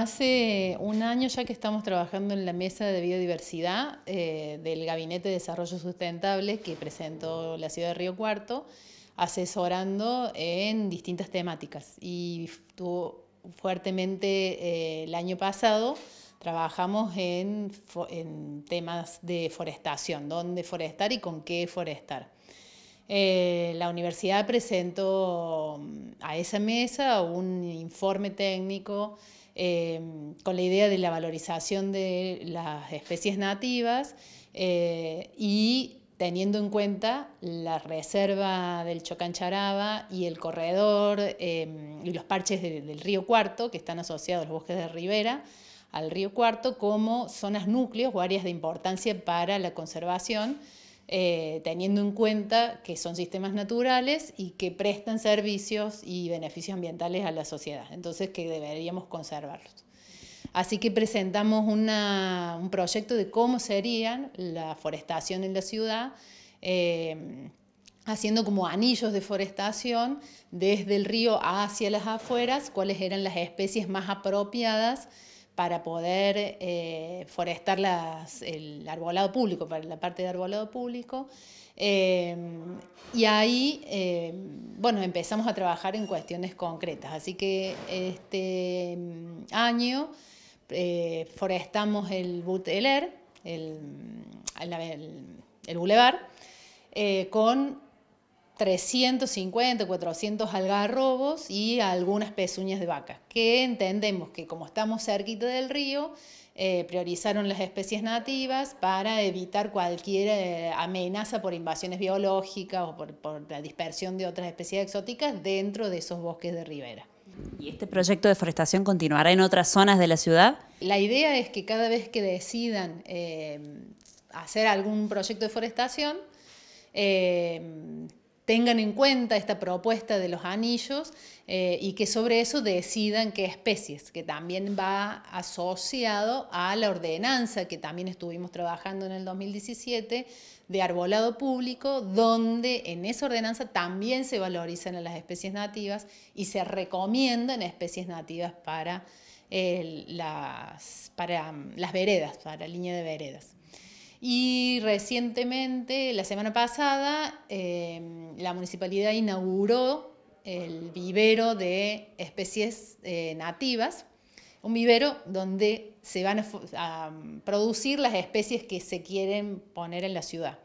hace un año ya que estamos trabajando en la mesa de biodiversidad eh, del Gabinete de Desarrollo Sustentable que presentó la ciudad de Río Cuarto, asesorando en distintas temáticas. Y fuertemente eh, el año pasado trabajamos en, en temas de forestación, dónde forestar y con qué forestar. Eh, la universidad presentó mm, a esa mesa un informe técnico em, con la idea de la valorización de las especies nativas eh, y teniendo en cuenta la reserva del Chocancharaba y el corredor em, y los parches del río Cuarto, que están asociados a los bosques de ribera, al río Cuarto como zonas núcleos o áreas de importancia para la conservación eh, teniendo en cuenta que son sistemas naturales y que prestan servicios y beneficios ambientales a la sociedad, entonces que deberíamos conservarlos. Así que presentamos un proyecto de cómo sería la forestación en la ciudad, eh, haciendo como anillos de forestación desde el río hacia las afueras, cuáles eran las especies más apropiadas para poder eh, forestar el arbolado público, para la parte de arbolado público. Eh, y ahí, eh, bueno, empezamos a trabajar en cuestiones concretas. Así que este mm, año forestamos el Buteler, el, el bulevar, con 350, 400 algarrobos y algunas pezuñas de vaca, que entendemos que como estamos cerquita del río, eh, priorizaron las especies nativas para evitar cualquier eh, amenaza por invasiones biológicas o por, la dispersión de otras especies exóticas dentro de esos bosques de ribera. ¿Y este proyecto de forestación continuará en otras zonas de la ciudad? La idea es que cada vez que decidan eh, hacer algún proyecto de forestación, tengan en cuenta esta propuesta de los anillos eh, y que sobre eso decidan qué especies, que también va asociado a la ordenanza que también estuvimos trabajando en el 2017 de arbolado público, donde en esa ordenanza también se valorizan las especies nativas y se recomiendan especies nativas para, eh, para mm, las veredas, para la línea de veredas. Y recientemente, la semana pasada, em, la municipalidad inauguró el vivero de especies eh, nativas, un vivero donde se van a producir las especies que se quieren poner en la ciudad.